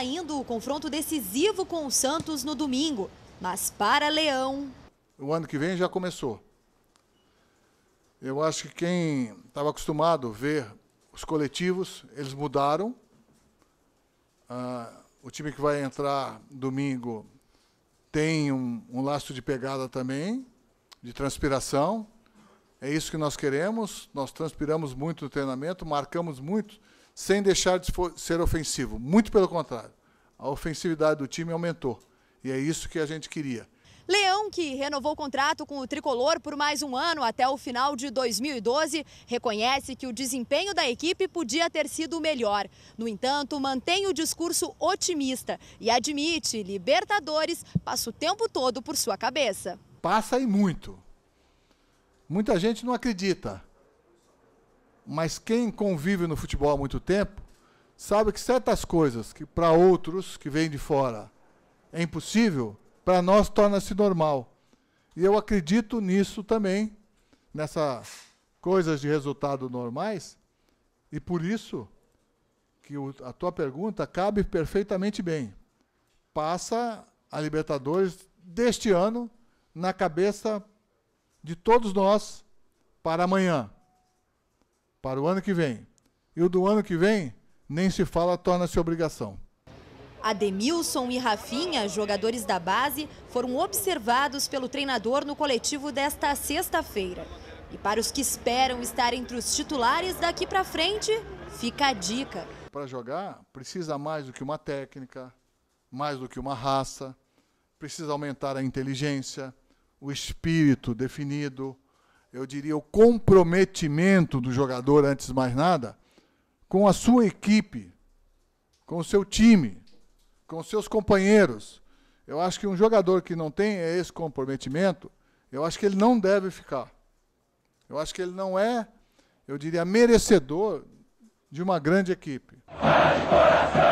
ainda o confronto decisivo com o Santos no domingo. Mas para Leão. O ano que vem já começou. Eu acho que quem estava acostumado a ver os coletivos, eles mudaram. Ah, o time que vai entrar domingo tem um, um laço de pegada também, de transpiração. É isso que nós queremos. Nós transpiramos muito no treinamento, marcamos muito sem deixar de ser ofensivo. Muito pelo contrário, a ofensividade do time aumentou. E é isso que a gente queria. Leão, que renovou o contrato com o tricolor por mais um ano até o final de 2012, reconhece que o desempenho da equipe podia ter sido melhor. No entanto, mantém o discurso otimista e admite: Libertadores passa o tempo todo por sua cabeça. Passa e muito. Muita gente não acredita. Mas quem convive no futebol há muito tempo sabe que certas coisas que para outros que vêm de fora é impossível, para nós torna-se normal. E eu acredito nisso também, nessas coisas de resultado normais, e por isso que o, a tua pergunta cabe perfeitamente bem. Passa a Libertadores deste ano na cabeça de todos nós para amanhã para o ano que vem. E o do ano que vem, nem se fala, torna-se obrigação. Ademilson e Rafinha, jogadores da base, foram observados pelo treinador no coletivo desta sexta-feira. E para os que esperam estar entre os titulares daqui para frente, fica a dica. Para jogar, precisa mais do que uma técnica, mais do que uma raça, precisa aumentar a inteligência, o espírito definido, eu diria, o comprometimento do jogador, antes de mais nada, com a sua equipe, com o seu time, com os seus companheiros. Eu acho que um jogador que não tem esse comprometimento, eu acho que ele não deve ficar. Eu acho que ele não é, eu diria, merecedor de uma grande equipe. Mas coração!